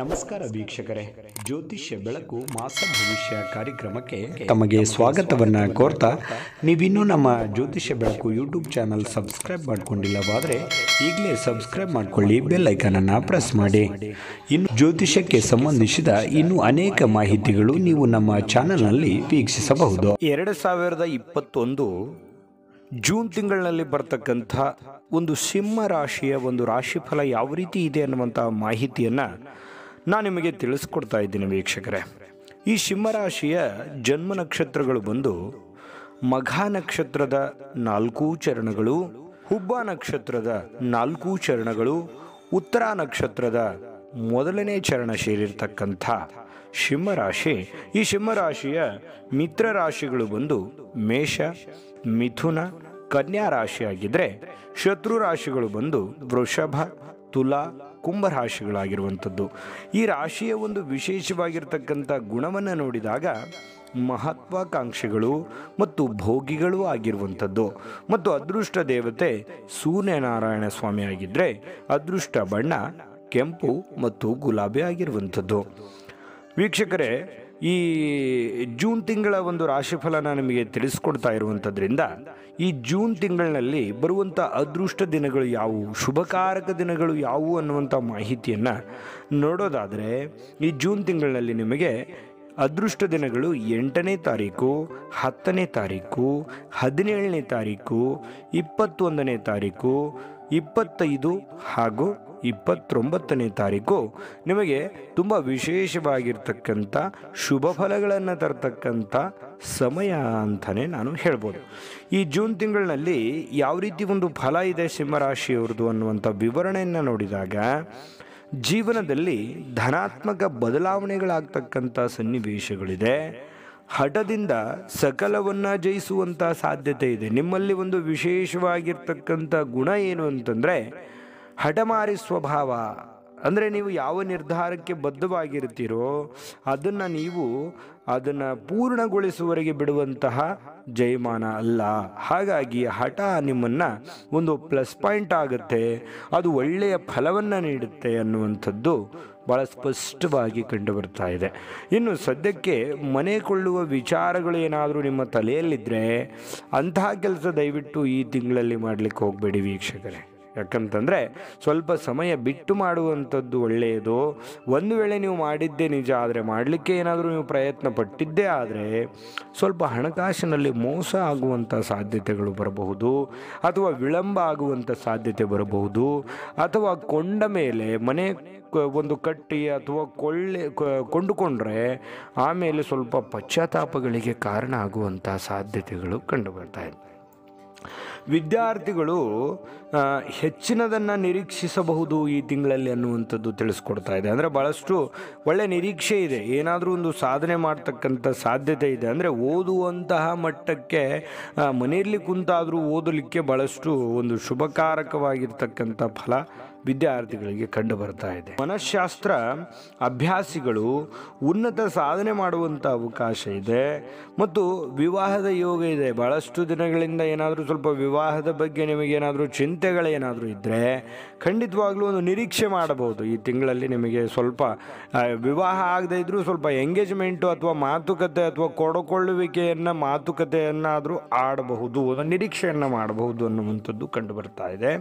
ನಮಸ್ಕಾರ ವೀಕ್ಷಕರೇ ಜ್ಯೋತಿಷ್ಯ ಬೆಳಕು ಮಾಸ ಭವಿಷ್ಯ ಕಾರ್ಯಕ್ರಮಕ್ಕೆ ತಮಗೆ ಸ್ವಾಗತವನ್ನು ಕೋರ್ತಾ ನೀವಿನ್ನೂ ನಮ್ಮ ಜ್ಯೋತಿಷ್ಯ ಬೆಳಕು ಯೂಟ್ಯೂಬ್ ಚಾನಲ್ ಸಬ್ಸ್ಕ್ರೈಬ್ ಮಾಡಿಕೊಂಡಿಲ್ಲವಾದರೆ ಈಗಲೇ ಸಬ್ಸ್ಕ್ರೈಬ್ ಮಾಡಿಕೊಳ್ಳಿ ಬೆಲ್ ಪ್ರೆಸ್ ಮಾಡಿ ಇನ್ನು ಜ್ಯೋತಿಷ್ಯಕ್ಕೆ ಸಂಬಂಧಿಸಿದ ಇನ್ನೂ ಅನೇಕ ಮಾಹಿತಿಗಳು ನೀವು ನಮ್ಮ ಚಾನಲ್ನಲ್ಲಿ ವೀಕ್ಷಿಸಬಹುದು ಎರಡು ಸಾವಿರದ ಇಪ್ಪತ್ತೊಂದು ಜೂನ್ ತಿಂಗಳಿನಲ್ಲಿ ಬರ್ತಕ್ಕಂಥ ಒಂದು ಸಿಂಹ ರಾಶಿಯ ಒಂದು ರಾಶಿಫಲ ಯಾವ ರೀತಿ ಇದೆ ಅನ್ನುವಂಥ ಮಾಹಿತಿಯನ್ನು ನಾನು ನಿಮಗೆ ತಿಳಿಸ್ಕೊಡ್ತಾ ಇದ್ದೀನಿ ವೀಕ್ಷಕರೇ ಈ ಸಿಂಹರಾಶಿಯ ಜನ್ಮ ನಕ್ಷತ್ರಗಳು ಬಂದು ಮಘ ನಕ್ಷತ್ರದ ನಾಲ್ಕೂ ಚರಣಗಳು ಹುಬ್ಬ ನಕ್ಷತ್ರದ ನಾಲ್ಕೂ ಚರಣಗಳು ಉತ್ತರ ನಕ್ಷತ್ರದ ಮೊದಲನೇ ಚರಣ ಸೇರಿರ್ತಕ್ಕಂಥ ಸಿಂಹರಾಶಿ ಈ ಸಿಂಹರಾಶಿಯ ಮಿತ್ರ ರಾಶಿಗಳು ಬಂದು ಮೇಷ ಮಿಥುನ ಕನ್ಯಾ ರಾಶಿಯಾಗಿದ್ದರೆ ಶತ್ರು ರಾಶಿಗಳು ಬಂದು ವೃಷಭ ತುಲಾ ಕುಂಭರಾಶಿಗಳಾಗಿರುವಂಥದ್ದು ಈ ರಾಶಿಯ ಒಂದು ವಿಶೇಷವಾಗಿರ್ತಕ್ಕಂಥ ಗುಣವನ್ನು ನೋಡಿದಾಗ ಮಹತ್ವಾಕಾಂಕ್ಷೆಗಳು ಮತ್ತು ಭೋಗಿಗಳು ಆಗಿರುವಂಥದ್ದು ಮತ್ತು ಅದೃಷ್ಟ ದೇವತೆ ಸೂರ್ಯನಾರಾಯಣ ಸ್ವಾಮಿ ಆಗಿದ್ದರೆ ಅದೃಷ್ಟ ಬಣ್ಣ ಕೆಂಪು ಮತ್ತು ಗುಲಾಬಿ ಆಗಿರುವಂಥದ್ದು ವೀಕ್ಷಕರೇ ಈ ಜೂನ್ ತಿಂಗಳ ಒಂದು ರಾಶಿಫಲನ ನಿಮಗೆ ತಿಳಿಸ್ಕೊಡ್ತಾ ಇರುವಂಥದ್ರಿಂದ ಈ ಜೂನ್ ತಿಂಗಳಿನಲ್ಲಿ ಬರುವಂಥ ಅದೃಷ್ಟ ದಿನಗಳು ಯಾವುವು ಶುಭಕಾರಕ ದಿನಗಳು ಯಾವುವು ಅನ್ನುವಂಥ ಮಾಹಿತಿಯನ್ನು ನೋಡೋದಾದರೆ ಈ ಜೂನ್ ತಿಂಗಳಿನಲ್ಲಿ ನಿಮಗೆ ಅದೃಷ್ಟ ದಿನಗಳು ಎಂಟನೇ ತಾರೀಕು ಹತ್ತನೇ ತಾರೀಕು ಹದಿನೇಳನೇ ತಾರೀಕು ಇಪ್ಪತ್ತೊಂದನೇ ತಾರೀಕು ಇಪ್ಪತ್ತೈದು ಹಾಗೂ ಇಪ್ಪತ್ತೊಂಬತ್ತನೇ ತಾರೀಕು ನಿಮಗೆ ತುಂಬ ವಿಶೇಷವಾಗಿರ್ತಕ್ಕಂಥ ಶುಭ ಫಲಗಳನ್ನು ತರ್ತಕ್ಕಂಥ ಸಮಯ ಅಂತಲೇ ನಾನು ಹೇಳ್ಬೋದು ಈ ಜೂನ್ ತಿಂಗಳಿನಲ್ಲಿ ಯಾವ ರೀತಿ ಒಂದು ಫಲ ಇದೆ ಸಿಂಹರಾಶಿಯವ್ರದ್ದು ಅನ್ನುವಂಥ ವಿವರಣೆಯನ್ನು ನೋಡಿದಾಗ ಜೀವನದಲ್ಲಿ ಧನಾತ್ಮಕ ಬದಲಾವಣೆಗಳಾಗ್ತಕ್ಕಂಥ ಸನ್ನಿವೇಶಗಳಿದೆ ಹಠದಿಂದ ಸಕಲವನ್ನು ಜಯಿಸುವಂಥ ಸಾಧ್ಯತೆ ಇದೆ ನಿಮ್ಮಲ್ಲಿ ಒಂದು ವಿಶೇಷವಾಗಿರ್ತಕ್ಕಂಥ ಗುಣ ಏನು ಅಂತಂದರೆ ಹಠಮಾರಿ ಸ್ವಭಾವ ಅಂದರೆ ನೀವು ಯಾವ ನಿರ್ಧಾರಕ್ಕೆ ಬದ್ಧವಾಗಿರ್ತೀರೋ ಅದನ್ನು ನೀವು ಅದನ್ನು ಪೂರ್ಣಗೊಳಿಸುವವರೆಗೆ ಬಿಡುವಂತಹ ಜಯಮಾನ ಅಲ್ಲ ಹಾಗಾಗಿ ಹಠ ನಿಮ್ಮನ್ನು ಒಂದು ಪ್ಲಸ್ ಪಾಯಿಂಟ್ ಆಗುತ್ತೆ ಅದು ಒಳ್ಳೆಯ ಫಲವನ್ನು ನೀಡುತ್ತೆ ಅನ್ನುವಂಥದ್ದು ಭಾಳ ಸ್ಪಷ್ಟವಾಗಿ ಕಂಡುಬರ್ತಾ ಇದೆ ಇನ್ನು ಸದ್ಯಕ್ಕೆ ಮನೆ ಕೊಳ್ಳುವ ವಿಚಾರಗಳು ಏನಾದರೂ ನಿಮ್ಮ ತಲೆಯಲ್ಲಿದ್ದರೆ ಅಂತಹ ಕೆಲಸ ದಯವಿಟ್ಟು ಈ ತಿಂಗಳಲ್ಲಿ ಮಾಡಲಿಕ್ಕೆ ಹೋಗಬೇಡಿ ವೀಕ್ಷಕರೇ ಯಾಕಂತಂದರೆ ಸ್ವಲ್ಪ ಸಮಯ ಬಿಟ್ಟು ಮಾಡುವಂಥದ್ದು ಒಳ್ಳೆಯದು ಒಂದು ವೇಳೆ ನೀವು ಮಾಡಿದ್ದೇ ನಿಜ ಆದರೆ ಮಾಡಲಿಕ್ಕೆ ಏನಾದರೂ ನೀವು ಪ್ರಯತ್ನ ಪಟ್ಟಿದ್ದೇ ಆದರೆ ಸ್ವಲ್ಪ ಹಣಕಾಸಿನಲ್ಲಿ ಮೋಸ ಆಗುವಂಥ ಸಾಧ್ಯತೆಗಳು ಬರಬಹುದು ಅಥವಾ ವಿಳಂಬ ಆಗುವಂಥ ಸಾಧ್ಯತೆ ಬರಬಹುದು ಅಥವಾ ಕೊಂಡ ಮೇಲೆ ಮನೆ ಒಂದು ಕಟ್ಟಿ ಅಥವಾ ಕೊಳ್ಳೆ ಕೊಂಡುಕೊಂಡ್ರೆ ಆಮೇಲೆ ಸ್ವಲ್ಪ ಪಶ್ಚಾತ್ತಾಪಗಳಿಗೆ ಕಾರಣ ಆಗುವಂಥ ಸಾಧ್ಯತೆಗಳು ಕಂಡುಬರ್ತಾ ಇದೆ ವಿದ್ಯಾರ್ಥಿಗಳು ಹೆಚ್ಚಿನದನ್ನು ನಿರೀಕ್ಷಿಸಬಹುದು ಈ ತಿಂಗಳಲ್ಲಿ ಅನ್ನುವಂಥದ್ದು ತಿಳಿಸ್ಕೊಡ್ತಾ ಇದೆ ಅಂದರೆ ಭಾಳಷ್ಟು ಒಳ್ಳೆಯ ನಿರೀಕ್ಷೆ ಇದೆ ಏನಾದರೂ ಒಂದು ಸಾಧನೆ ಮಾಡ್ತಕ್ಕಂಥ ಸಾಧ್ಯತೆ ಇದೆ ಅಂದರೆ ಓದುವಂತಹ ಮಟ್ಟಕ್ಕೆ ಮನೆಯಲ್ಲಿ ಕುಂತಾದರೂ ಓದಲಿಕ್ಕೆ ಭಾಳಷ್ಟು ಒಂದು ಶುಭಕಾರಕವಾಗಿರ್ತಕ್ಕಂಥ ಫಲ ವಿದ್ಯಾರ್ಥಿಗಳಿಗೆ ಕಂಡು ಬರ್ತಾ ಇದೆ ಮನಃಶಾಸ್ತ್ರ ಅಭ್ಯಾಸಿಗಳು ಉನ್ನತ ಸಾಧನೆ ಮಾಡುವಂಥ ಅವಕಾಶ ಇದೆ ಮತ್ತು ವಿವಾಹದ ಯೋಗ ಇದೆ ಭಾಳಷ್ಟು ದಿನಗಳಿಂದ ಏನಾದರೂ ಸ್ವಲ್ಪ ವಿವಾಹದ ಬಗ್ಗೆ ನಿಮಗೇನಾದರೂ ಚಿಂತೆಗಳೇನಾದರೂ ಇದ್ದರೆ ಖಂಡಿತವಾಗ್ಲೂ ಒಂದು ನಿರೀಕ್ಷೆ ಮಾಡಬಹುದು ಈ ತಿಂಗಳಲ್ಲಿ ನಿಮಗೆ ಸ್ವಲ್ಪ ವಿವಾಹ ಆಗದೇ ಇದ್ದರೂ ಸ್ವಲ್ಪ ಎಂಗೇಜ್ಮೆಂಟು ಅಥವಾ ಮಾತುಕತೆ ಅಥವಾ ಕೊಡಕೊಳ್ಳುವಿಕೆಯನ್ನು ಮಾತುಕತೆಯನ್ನಾದರೂ ಆಡಬಹುದು ಒಂದು ನಿರೀಕ್ಷೆಯನ್ನು ಮಾಡಬಹುದು ಅನ್ನುವಂಥದ್ದು ಕಂಡು ಇದೆ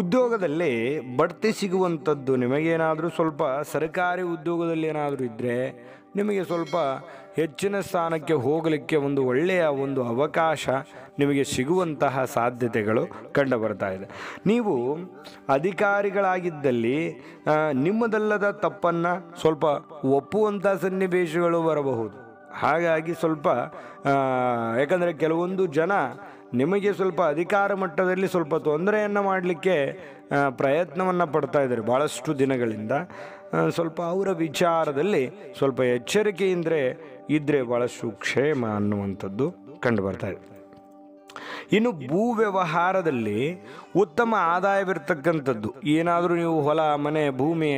ಉದ್ಯೋಗದಲ್ಲಿ ಬಡ್ತಿ ಸಿಗುವಂಥದ್ದು ನಿಮಗೇನಾದರೂ ಸ್ವಲ್ಪ ಸರ್ಕಾರಿ ಉದ್ಯೋಗದಲ್ಲಿ ಏನಾದರೂ ಇದ್ದರೆ ನಿಮಗೆ ಸ್ವಲ್ಪ ಹೆಚ್ಚಿನ ಸ್ಥಾನಕ್ಕೆ ಹೋಗಲಿಕ್ಕೆ ಒಂದು ಒಳ್ಳೆಯ ಒಂದು ಅವಕಾಶ ನಿಮಗೆ ಸಿಗುವಂತಹ ಸಾಧ್ಯತೆಗಳು ಕಂಡು ಬರ್ತಾ ಇದೆ ನೀವು ಅಧಿಕಾರಿಗಳಾಗಿದ್ದಲ್ಲಿ ನಿಮ್ಮದಲ್ಲದ ತಪ್ಪನ್ನು ಸ್ವಲ್ಪ ಒಪ್ಪುವಂಥ ಸನ್ನಿವೇಶಗಳು ಬರಬಹುದು ಹಾಗಾಗಿ ಸ್ವಲ್ಪ ಯಾಕಂದರೆ ಕೆಲವೊಂದು ಜನ ನಿಮಗೆ ಸ್ವಲ್ಪ ಅಧಿಕಾರ ಮಟ್ಟದಲ್ಲಿ ಸ್ವಲ್ಪ ತೊಂದರೆಯನ್ನು ಮಾಡಲಿಕ್ಕೆ ಪ್ರಯತ್ನವನ್ನು ಪಡ್ತಾ ಇದ್ದಾರೆ ಭಾಳಷ್ಟು ದಿನಗಳಿಂದ ಸ್ವಲ್ಪ ಅವರ ವಿಚಾರದಲ್ಲಿ ಸ್ವಲ್ಪ ಎಚ್ಚರಿಕೆಯಿಂದರೆ ಇದ್ದರೆ ಭಾಳಷ್ಟು ಕ್ಷೇಮ ಅನ್ನುವಂಥದ್ದು ಕಂಡು ಬರ್ತಾ ಇದೆ ಇನ್ನು ಭೂ ವ್ಯವಹಾರದಲ್ಲಿ ಉತ್ತಮ ಆದಾಯವಿರ್ತಕ್ಕಂಥದ್ದು ಏನಾದರೂ ನೀವು ಹೊಲ ಮನೆ ಭೂಮಿ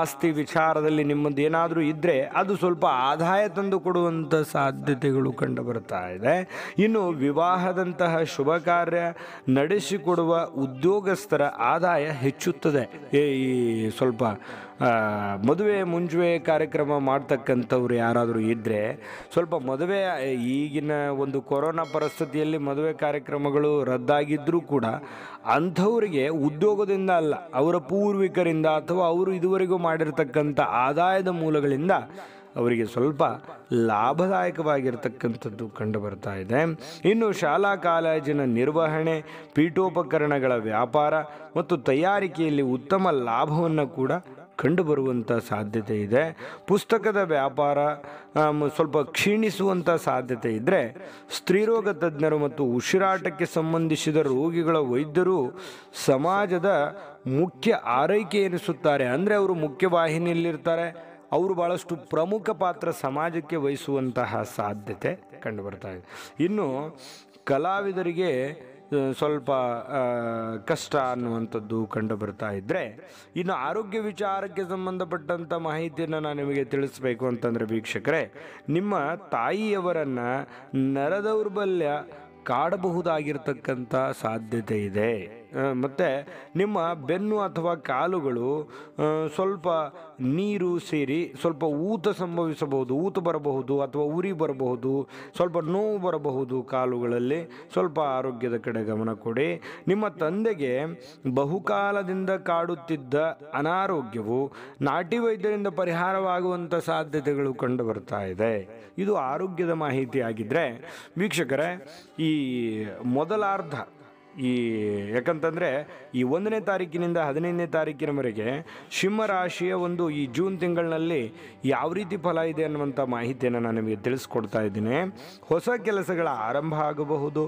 ಆಸ್ತಿ ವಿಚಾರದಲ್ಲಿ ನಿಮ್ಮದು ಏನಾದರೂ ಇದ್ದರೆ ಅದು ಸ್ವಲ್ಪ ಆದಾಯ ತಂದು ಕೊಡುವಂಥ ಸಾಧ್ಯತೆಗಳು ಕಂಡು ಬರ್ತಾ ಇದೆ ಇನ್ನು ವಿವಾಹದಂತಹ ಶುಭ ಕಾರ್ಯ ನಡೆಸಿಕೊಡುವ ಉದ್ಯೋಗಸ್ಥರ ಆದಾಯ ಹೆಚ್ಚುತ್ತದೆ ಈ ಸ್ವಲ್ಪ ಮದುವೆ ಮುಂಜುವೆ ಕಾರ್ಯಕ್ರಮ ಮಾಡ್ತಕ್ಕಂಥವ್ರು ಯಾರಾದರೂ ಇದ್ದರೆ ಸ್ವಲ್ಪ ಮದುವೆ ಈಗಿನ ಒಂದು ಕೊರೋನಾ ಪರಿಸ್ಥಿತಿಯಲ್ಲಿ ಮದುವೆ ಕಾರ್ಯಕ್ರಮಗಳು ರದ್ದಾಗಿದ್ದರೂ ಕೂಡ ಅಂಥವ್ರಿಗೆ ಉದ್ಯೋಗದಿಂದ ಅಲ್ಲ ಅವರ ಪೂರ್ವಿಕರಿಂದ ಅಥವಾ ಅವರು ಇದುವರೆಗೂ ಮಾಡಿರ್ತಕ್ಕಂಥ ಆದಾಯದ ಮೂಲಗಳಿಂದ ಅವರಿಗೆ ಸ್ವಲ್ಪ ಲಾಭದಾಯಕವಾಗಿರ್ತಕ್ಕಂಥದ್ದು ಕಂಡು ಬರ್ತಾ ಇದೆ ಇನ್ನು ಶಾಲಾ ಕಾಲೇಜಿನ ನಿರ್ವಹಣೆ ಪೀಠೋಪಕರಣಗಳ ವ್ಯಾಪಾರ ಮತ್ತು ತಯಾರಿಕೆಯಲ್ಲಿ ಉತ್ತಮ ಲಾಭವನ್ನು ಕೂಡ ಕಂಡುಬರುವಂಥ ಸಾಧ್ಯತೆ ಇದೆ ಪುಸ್ತಕದ ವ್ಯಾಪಾರ ಸ್ವಲ್ಪ ಕ್ಷೀಣಿಸುವಂಥ ಸಾಧ್ಯತೆ ಇದ್ದರೆ ಸ್ತ್ರೀರೋಗ ತಜ್ಞರು ಮತ್ತು ಉಸಿರಾಟಕ್ಕೆ ಸಂಬಂಧಿಸಿದ ರೋಗಿಗಳ ವೈದ್ಯರು ಸಮಾಜದ ಮುಖ್ಯ ಆರೈಕೆ ಎನಿಸುತ್ತಾರೆ ಅಂದರೆ ಅವರು ಮುಖ್ಯವಾಹಿನಿಯಲ್ಲಿರ್ತಾರೆ ಅವರು ಭಾಳಷ್ಟು ಪ್ರಮುಖ ಪಾತ್ರ ಸಮಾಜಕ್ಕೆ ವಹಿಸುವಂತಹ ಸಾಧ್ಯತೆ ಕಂಡುಬರ್ತಾ ಇದೆ ಇನ್ನು ಕಲಾವಿದರಿಗೆ ಸ್ವಲ್ಪ ಕಷ್ಟ ಅನ್ನುವಂಥದ್ದು ಕಂಡು ಬರ್ತಾ ಇದ್ದರೆ ಇನ್ನು ಆರೋಗ್ಯ ವಿಚಾರಕ್ಕೆ ಸಂಬಂಧಪಟ್ಟಂಥ ಮಾಹಿತಿಯನ್ನು ನಾನು ನಿಮಗೆ ತಿಳಿಸ್ಬೇಕು ಅಂತಂದರೆ ವೀಕ್ಷಕರೇ ನಿಮ್ಮ ತಾಯಿಯವರನ್ನು ನರದೌರ್ಬಲ್ಯ ಕಾಡಬಹುದಾಗಿರ್ತಕ್ಕಂಥ ಸಾಧ್ಯತೆ ಇದೆ ಮತ್ತು ನಿಮ್ಮ ಬೆನ್ನು ಅಥವಾ ಕಾಲುಗಳು ಸ್ವಲ್ಪ ನೀರು ಸೇರಿ ಸ್ವಲ್ಪ ಊತ ಸಂಭವಿಸಬಹುದು ಊತ ಬರಬಹುದು ಅಥವಾ ಉರಿ ಬರಬಹುದು ಸ್ವಲ್ಪ ನೋವು ಬರಬಹುದು ಕಾಲುಗಳಲ್ಲಿ ಸ್ವಲ್ಪ ಆರೋಗ್ಯದ ಕಡೆ ಗಮನ ಕೊಡಿ ನಿಮ್ಮ ತಂದೆಗೆ ಬಹುಕಾಲದಿಂದ ಕಾಡುತ್ತಿದ್ದ ಅನಾರೋಗ್ಯವು ನಾಟಿ ವೈದ್ಯರಿಂದ ಪರಿಹಾರವಾಗುವಂಥ ಸಾಧ್ಯತೆಗಳು ಕಂಡು ಬರ್ತಾ ಇದೆ ಇದು ಆರೋಗ್ಯದ ಮಾಹಿತಿ ಆಗಿದ್ದರೆ ವೀಕ್ಷಕರೇ ಈ ಮೊದಲಾರ್ಧ ಈ ಯಾಕಂತಂದರೆ ಈ ಒಂದನೇ ತಾರೀಕಿನಿಂದ ಹದಿನೈದನೇ ತಾರೀಕಿನವರೆಗೆ ರಾಶಿಯ ಒಂದು ಈ ಜೂನ್ ತಿಂಗಳಿನಲ್ಲಿ ಯಾವ ರೀತಿ ಫಲ ಇದೆ ಅನ್ನುವಂಥ ಮಾಹಿತಿಯನ್ನು ನಾನು ನಿಮಗೆ ತಿಳಿಸ್ಕೊಡ್ತಾ ಇದ್ದೀನಿ ಹೊಸ ಕೆಲಸಗಳ ಆರಂಭ ಆಗಬಹುದು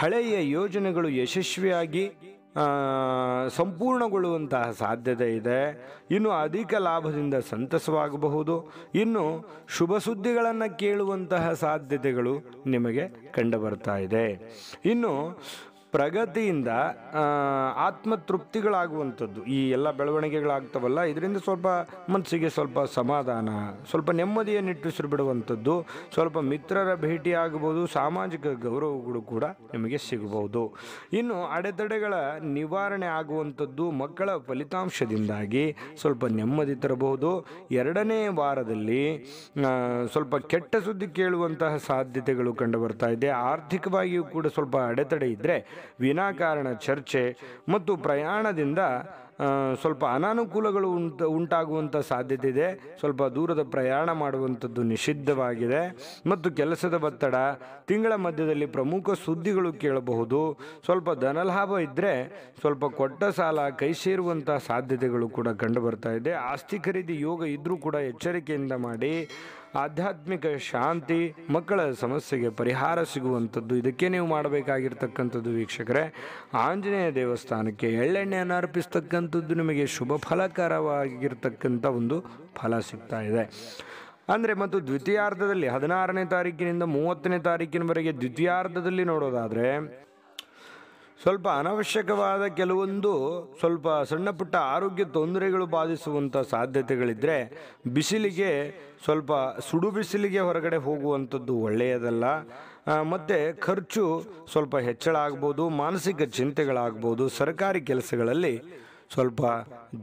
ಹಳೆಯ ಯೋಜನೆಗಳು ಯಶಸ್ವಿಯಾಗಿ ಸಂಪೂರ್ಣಗೊಳ್ಳುವಂತಹ ಸಾಧ್ಯತೆ ಇದೆ ಇನ್ನು ಅಧಿಕ ಲಾಭದಿಂದ ಸಂತಸವಾಗಬಹುದು ಇನ್ನು ಶುಭ ಸುದ್ದಿಗಳನ್ನು ಕೇಳುವಂತಹ ಸಾಧ್ಯತೆಗಳು ನಿಮಗೆ ಕಂಡುಬರ್ತಾ ಇದೆ ಇನ್ನು ಪ್ರಗತಿಯಿಂದ ಆತ್ಮತೃಪ್ತಿಗಳಾಗುವಂಥದ್ದು ಈ ಎಲ್ಲ ಬೆಳವಣಿಗೆಗಳಾಗ್ತವಲ್ಲ ಇದರಿಂದ ಸ್ವಲ್ಪ ಮನಸ್ಸಿಗೆ ಸ್ವಲ್ಪ ಸಮಾಧಾನ ಸ್ವಲ್ಪ ನೆಮ್ಮದಿಯನ್ನು ನಿಟ್ಟುಸಿರು ಬಿಡುವಂಥದ್ದು ಸ್ವಲ್ಪ ಮಿತ್ರರ ಭೇಟಿ ಆಗಬಹುದು ಸಾಮಾಜಿಕ ಗೌರವಗಳು ಕೂಡ ನಿಮಗೆ ಸಿಗಬಹುದು ಇನ್ನು ಅಡೆತಡೆಗಳ ನಿವಾರಣೆ ಆಗುವಂಥದ್ದು ಮಕ್ಕಳ ಫಲಿತಾಂಶದಿಂದಾಗಿ ಸ್ವಲ್ಪ ನೆಮ್ಮದಿ ತರಬಹುದು ಎರಡನೇ ವಾರದಲ್ಲಿ ಸ್ವಲ್ಪ ಕೆಟ್ಟ ಸುದ್ದಿ ಕೇಳುವಂತಹ ಸಾಧ್ಯತೆಗಳು ಕಂಡು ಇದೆ ಆರ್ಥಿಕವಾಗಿಯೂ ಕೂಡ ಸ್ವಲ್ಪ ಅಡೆತಡೆ ಇದ್ದರೆ ವಿನಾಕಾರಣ ಚರ್ಚೆ ಮತ್ತು ಪ್ರಯಾಣದಿಂದ ಸ್ವಲ್ಪ ಅನಾನುಕೂಲಗಳು ಉಂಟ ಉಂಟಾಗುವಂಥ ಸಾಧ್ಯತೆ ಇದೆ ಸ್ವಲ್ಪ ದೂರದ ಪ್ರಯಾಣ ಮಾಡುವಂಥದ್ದು ನಿಷಿದ್ಧವಾಗಿದೆ ಮತ್ತು ಕೆಲಸದ ಒತ್ತಡ ತಿಂಗಳ ಮಧ್ಯದಲ್ಲಿ ಪ್ರಮುಖ ಸುದ್ದಿಗಳು ಕೇಳಬಹುದು ಸ್ವಲ್ಪ ಧನಲಾಭ ಇದ್ದರೆ ಸ್ವಲ್ಪ ಕೊಟ್ಟ ಸಾಲ ಕೈ ಸೇರುವಂಥ ಸಾಧ್ಯತೆಗಳು ಕೂಡ ಕಂಡು ಬರ್ತಾ ಇದೆ ಆಸ್ತಿ ಖರೀದಿ ಯೋಗ ಇದ್ದರೂ ಕೂಡ ಎಚ್ಚರಿಕೆಯಿಂದ ಮಾಡಿ ಆಧ್ಯಾತ್ಮಿಕ ಶಾಂತಿ ಮಕ್ಕಳ ಸಮಸ್ಯೆಗೆ ಪರಿಹಾರ ಸಿಗುವಂಥದ್ದು ಇದಕ್ಕೆ ನೀವು ಮಾಡಬೇಕಾಗಿರ್ತಕ್ಕಂಥದ್ದು ವೀಕ್ಷಕರೇ ಆಂಜನೇಯ ದೇವಸ್ಥಾನಕ್ಕೆ ಎಳ್ಳೆಣ್ಣೆಯನ್ನು ಅರ್ಪಿಸ್ತಕ್ಕಂಥದ್ದು ನಿಮಗೆ ಶುಭ ಫಲಕರವಾಗಿರ್ತಕ್ಕಂಥ ಒಂದು ಫಲ ಸಿಗ್ತಾ ಇದೆ ಅಂದರೆ ಮತ್ತು ದ್ವಿತೀಯಾರ್ಧದಲ್ಲಿ ಹದಿನಾರನೇ ತಾರೀಕಿನಿಂದ ಮೂವತ್ತನೇ ತಾರೀಕಿನವರೆಗೆ ದ್ವಿತೀಯಾರ್ಧದಲ್ಲಿ ನೋಡೋದಾದರೆ ಸ್ವಲ್ಪ ಅನವಶ್ಯಕವಾದ ಕೆಲವೊಂದು ಸ್ವಲ್ಪ ಸಣ್ಣ ಪುಟ್ಟ ಆರೋಗ್ಯ ತೊಂದರೆಗಳು ಬಾಧಿಸುವಂಥ ಸಾಧ್ಯತೆಗಳಿದ್ದರೆ ಬಿಸಿಲಿಗೆ ಸ್ವಲ್ಪ ಸುಡು ಬಿಸಿಲಿಗೆ ಹೊರಗಡೆ ಹೋಗುವಂಥದ್ದು ಒಳ್ಳೆಯದಲ್ಲ ಮತ್ತು ಖರ್ಚು ಸ್ವಲ್ಪ ಹೆಚ್ಚಳ ಆಗ್ಬೋದು ಮಾನಸಿಕ ಚಿಂತೆಗಳಾಗ್ಬೋದು ಸರ್ಕಾರಿ ಕೆಲಸಗಳಲ್ಲಿ ಸ್ವಲ್ಪ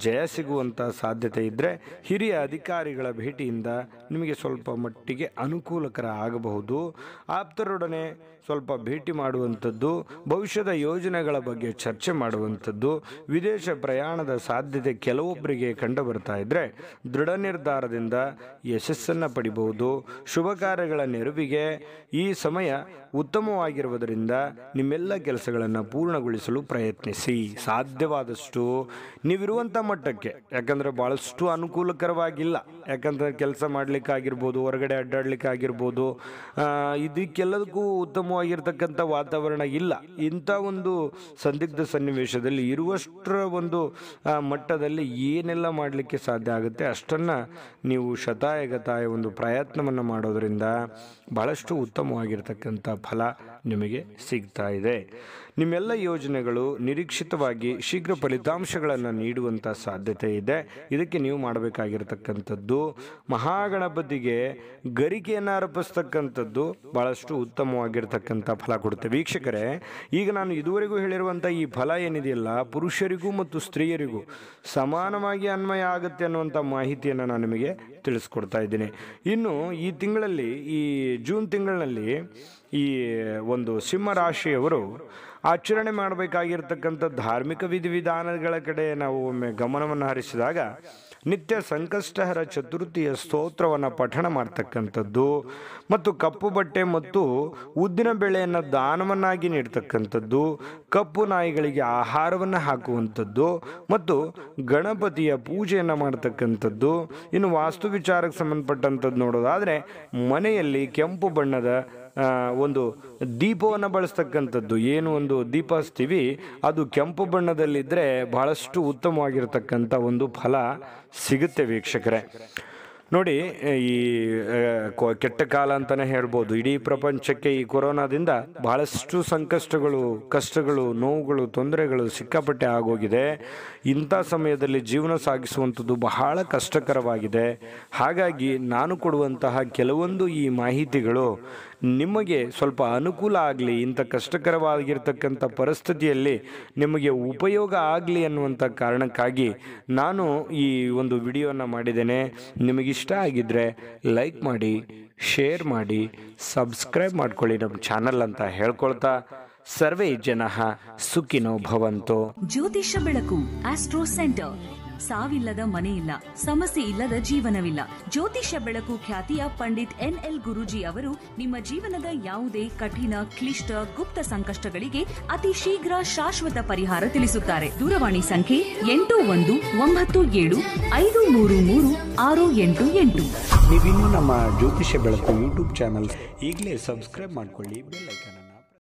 ಜಯ ಸಿಗುವಂಥ ಸಾಧ್ಯತೆ ಇದ್ದರೆ ಹಿರಿಯ ಅಧಿಕಾರಿಗಳ ಭೇಟಿಯಿಂದ ನಿಮಗೆ ಸ್ವಲ್ಪ ಮಟ್ಟಿಗೆ ಅನುಕೂಲಕರ ಆಗಬಹುದು ಆಪ್ತರೊಡನೆ ಸ್ವಲ್ಪ ಭೇಟಿ ಮಾಡುವಂಥದ್ದು ಭವಿಷ್ಯದ ಯೋಜನೆಗಳ ಬಗ್ಗೆ ಚರ್ಚೆ ಮಾಡುವಂಥದ್ದು ವಿದೇಶ ಪ್ರಯಾಣದ ಸಾಧ್ಯತೆ ಕೆಲವೊಬ್ಬರಿಗೆ ಕಂಡು ಬರ್ತಾ ಇದ್ದರೆ ದೃಢ ನಿರ್ಧಾರದಿಂದ ಯಶಸ್ಸನ್ನು ಪಡಿಬಹುದು ಶುಭ ಕಾರ್ಯಗಳ ನೆರವಿಗೆ ಈ ಸಮಯ ಉತ್ತಮವಾಗಿರುವುದರಿಂದ ನಿಮ್ಮೆಲ್ಲ ಕೆಲಸಗಳನ್ನು ಪೂರ್ಣಗೊಳಿಸಲು ಪ್ರಯತ್ನಿಸಿ ಸಾಧ್ಯವಾದಷ್ಟು ನೀವಿರುವಂಥ ಮಟ್ಟಕ್ಕೆ ಯಾಕಂದರೆ ಭಾಳಷ್ಟು ಅನುಕೂಲಕರವಾಗಿಲ್ಲ ಯಾಕಂದರೆ ಕೆಲಸ ಮಾಡಲಿಕ್ಕಾಗಿರ್ಬೋದು ಹೊರಗಡೆ ಅಡ್ಡಾಡಲಿಕ್ಕಾಗಿರ್ಬೋದು ಇದಕ್ಕೆಲ್ಲದಕ್ಕೂ ಉತ್ತಮ ಉತ್ತಮವಾಗಿರ್ತಕ್ಕಂಥ ವಾತಾವರಣ ಇಲ್ಲ ಇಂಥ ಒಂದು ಸಂದಿಗ್ಧ ಸನ್ನಿವೇಶದಲ್ಲಿ ಇರುವಷ್ಟರ ಒಂದು ಮಟ್ಟದಲ್ಲಿ ಏನೆಲ್ಲ ಮಾಡಲಿಕ್ಕೆ ಸಾಧ್ಯ ಆಗುತ್ತೆ ಅಷ್ಟನ್ನು ನೀವು ಶತಾಯಗತಾಯ ಒಂದು ಪ್ರಯತ್ನವನ್ನು ಮಾಡೋದರಿಂದ ಬಹಳಷ್ಟು ಉತ್ತಮವಾಗಿರ್ತಕ್ಕಂಥ ಫಲ ನಿಮಗೆ ಸಿಗ್ತಾ ಇದೆ ನಿಮ್ಮೆಲ್ಲ ಯೋಜನೆಗಳು ನಿರೀಕ್ಷಿತವಾಗಿ ಶೀಘ್ರ ಫಲಿತಾಂಶಗಳನ್ನು ನೀಡುವಂಥ ಸಾಧ್ಯತೆ ಇದೆ ಇದಕ್ಕೆ ನೀವು ಮಾಡಬೇಕಾಗಿರತಕ್ಕಂಥದ್ದು ಮಹಾಗಣಪತಿಗೆ ಗರಿಕೆಯನ್ನು ಅರ್ಪಿಸ್ತಕ್ಕಂಥದ್ದು ಭಾಳಷ್ಟು ಉತ್ತಮವಾಗಿರ್ತಕ್ಕಂಥ ಫಲ ಕೊಡುತ್ತೆ ವೀಕ್ಷಕರೇ ಈಗ ನಾನು ಇದುವರೆಗೂ ಹೇಳಿರುವಂಥ ಈ ಫಲ ಏನಿದೆಯಲ್ಲ ಪುರುಷರಿಗೂ ಮತ್ತು ಸ್ತ್ರೀಯರಿಗೂ ಸಮಾನವಾಗಿ ಅನ್ವಯ ಆಗುತ್ತೆ ಅನ್ನುವಂಥ ಮಾಹಿತಿಯನ್ನು ನಾನು ನಿಮಗೆ ತಿಳಿಸ್ಕೊಡ್ತಾ ಇದ್ದೀನಿ ಇನ್ನು ಈ ತಿಂಗಳಲ್ಲಿ ಈ ಜೂನ್ ತಿಂಗಳಲ್ಲಿ ಈ ಒಂದು ಸಿಂಹರಾಶಿಯವರು ಆಚರಣೆ ಮಾಡಬೇಕಾಗಿರ್ತಕ್ಕಂಥ ಧಾರ್ಮಿಕ ವಿಧಿವಿಧಾನಗಳ ಕಡೆ ನಾವು ಒಮ್ಮೆ ಗಮನವನ್ನು ಹರಿಸಿದಾಗ ನಿತ್ಯ ಸಂಕಷ್ಟಹರ ಚತುರ್ಥಿಯ ಸ್ತೋತ್ರವನ್ನು ಪಠಣ ಮಾಡ್ತಕ್ಕಂಥದ್ದು ಮತ್ತು ಕಪ್ಪು ಬಟ್ಟೆ ಮತ್ತು ಉದ್ದಿನ ಬೆಳೆಯನ್ನು ದಾನವನ್ನಾಗಿ ನೀಡ್ತಕ್ಕಂಥದ್ದು ಕಪ್ಪು ನಾಯಿಗಳಿಗೆ ಆಹಾರವನ್ನು ಹಾಕುವಂಥದ್ದು ಮತ್ತು ಗಣಪತಿಯ ಪೂಜೆಯನ್ನು ಮಾಡ್ತಕ್ಕಂಥದ್ದು ಇನ್ನು ವಾಸ್ತು ವಿಚಾರಕ್ಕೆ ಸಂಬಂಧಪಟ್ಟಂಥದ್ದು ನೋಡೋದಾದರೆ ಮನೆಯಲ್ಲಿ ಕೆಂಪು ಬಣ್ಣದ ಒಂದು ದೀಪವನ್ನು ಬಳಸ್ತಕ್ಕಂಥದ್ದು ಏನು ಒಂದು ದೀಪ ಹಚ್ತೀವಿ ಅದು ಕೆಂಪು ಬಣ್ಣದಲ್ಲಿದ್ದರೆ ಬಹಳಷ್ಟು ಉತ್ತಮವಾಗಿರ್ತಕ್ಕಂಥ ಒಂದು ಫಲ ಸಿಗುತ್ತೆ ವೀಕ್ಷಕರೇ ನೋಡಿ ಈ ಕೆಟ್ಟ ಕಾಲ ಅಂತಲೇ ಹೇಳ್ಬೋದು ಇಡೀ ಪ್ರಪಂಚಕ್ಕೆ ಈ ಕೊರೋನಾದಿಂದ ಬಹಳಷ್ಟು ಸಂಕಷ್ಟಗಳು ಕಷ್ಟಗಳು ನೋವುಗಳು ತೊಂದರೆಗಳು ಸಿಕ್ಕಾಪಟ್ಟೆ ಆಗೋಗಿದೆ ಇಂಥ ಸಮಯದಲ್ಲಿ ಜೀವನ ಸಾಗಿಸುವಂಥದ್ದು ಬಹಳ ಕಷ್ಟಕರವಾಗಿದೆ ಹಾಗಾಗಿ ನಾನು ಕೊಡುವಂತಹ ಕೆಲವೊಂದು ಈ ಮಾಹಿತಿಗಳು ನಿಮಗೆ ಸ್ವಲ್ಪ ಅನುಕೂಲ ಆಗಲಿ ಇಂಥ ಕಷ್ಟಕರವಾಗಿರ್ತಕ್ಕಂಥ ಪರಿಸ್ಥಿತಿಯಲ್ಲಿ ನಿಮಗೆ ಉಪಯೋಗ ಆಗಲಿ ಅನ್ನುವಂಥ ಕಾರಣಕ್ಕಾಗಿ ನಾನು ಈ ಒಂದು ವಿಡಿಯೋನ ಮಾಡಿದ್ದೇನೆ ನಿಮಗಿಷ್ಟ ಆಗಿದ್ದರೆ ಲೈಕ್ ಮಾಡಿ ಶೇರ್ ಮಾಡಿ ಸಬ್ಸ್ಕ್ರೈಬ್ ಮಾಡ್ಕೊಳ್ಳಿ ನಮ್ಮ ಚಾನಲ್ ಅಂತ ಹೇಳ್ಕೊಳ್ತಾ ಸರ್ವೇ ಜನ ಸುಖಿನೋ ಭವಂತೋ ಜ್ಯೋತಿಷ ಬೆಳಕು ಆಸ್ಟ್ರೋ ಸೆಂಟರ್ ಸಾವಿಲ್ಲದ ಮನೆಯಿಲ್ಲ ಸಮಸ್ಯೆ ಇಲ್ಲದ ಜೀವನವಿಲ್ಲ ಜ್ಯೋತಿಷ್ಯ ಬೆಳಕು ಖ್ಯಾತಿಯ ಪಂಡಿತ್ ಎನ್ ಎಲ್ ಗುರುಜಿ ಅವರು ನಿಮ್ಮ ಜೀವನದ ಯಾವುದೇ ಕಠಿಣ ಕ್ಲಿಷ್ಟ ಗುಪ್ತ ಸಂಕಷ್ಟಗಳಿಗೆ ಅತಿ ಶೀಘ್ರ ಶಾಶ್ವತ ಪರಿಹಾರ ತಿಳಿಸುತ್ತಾರೆ ದೂರವಾಣಿ ಸಂಖ್ಯೆ ಎಂಟು ಒಂದು ಒಂಬತ್ತು ಏಳು ಐದು ಮೂರು ಮೂರು ಆರು ಎಂಟು ಎಂಟು ನಮ್ಮ ಜ್ಯೋತಿಷ್ಯ ಬೆಳಕು ಯೂಟ್ಯೂಬ್ ಚಾನಲ್ ಈಗಲೇ ಸಬ್ಸ್ಕ್ರೈಬ್ ಮಾಡ್ಕೊಳ್ಳಿ ಬೆಲ್